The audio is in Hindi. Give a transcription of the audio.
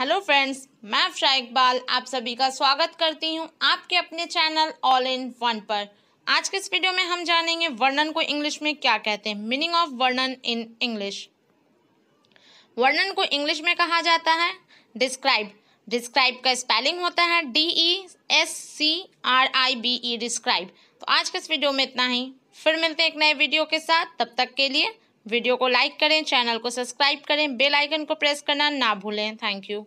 हेलो फ्रेंड्स मैं अफशा इकबाल आप सभी का स्वागत करती हूं आपके अपने चैनल ऑल इन वन पर आज के इस वीडियो में हम जानेंगे वर्णन को इंग्लिश में क्या कहते हैं मीनिंग ऑफ वर्णन इन इंग्लिश वर्णन को इंग्लिश में कहा जाता है डिस्क्राइब डिस्क्राइब का स्पेलिंग होता है D E S C R I B E describe तो आज के इस वीडियो में इतना ही फिर मिलते हैं एक नए वीडियो के साथ तब तक के लिए वीडियो को लाइक करें चैनल को सब्सक्राइब करें बेल आइकन को प्रेस करना ना भूलें थैंक यू